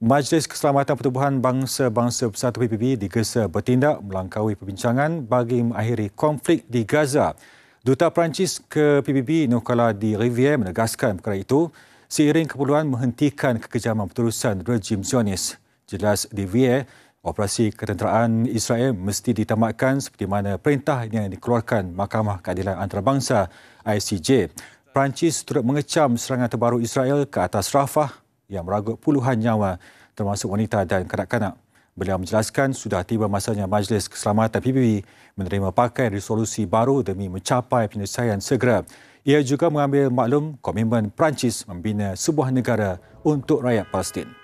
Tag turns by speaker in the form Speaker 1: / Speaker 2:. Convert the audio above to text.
Speaker 1: Majlis Keselamatan Pertubuhan Bangsa-Bangsa Bersatu PBB digesa bertindak melangkaui perbincangan bagi mengakhiri konflik di Gaza. Duta Perancis ke PBB Nukala di Rivière menegaskan perkara itu seiring keperluan menghentikan kekejaman berterusan rejim Zionis. Jelas di Rivière, operasi ketenteraan Israel mesti ditamatkan seperti mana perintah yang dikeluarkan Mahkamah Keadilan Antarabangsa ICJ. Perancis turut mengecam serangan terbaru Israel ke atas Rafah yang meragut puluhan nyawa termasuk wanita dan kanak-kanak. Beliau menjelaskan sudah tiba masanya Majlis Keselamatan PBB menerima pakai resolusi baru demi mencapai penyelesaian segera. Ia juga mengambil maklum komitmen Perancis membina sebuah negara untuk rakyat Palestin.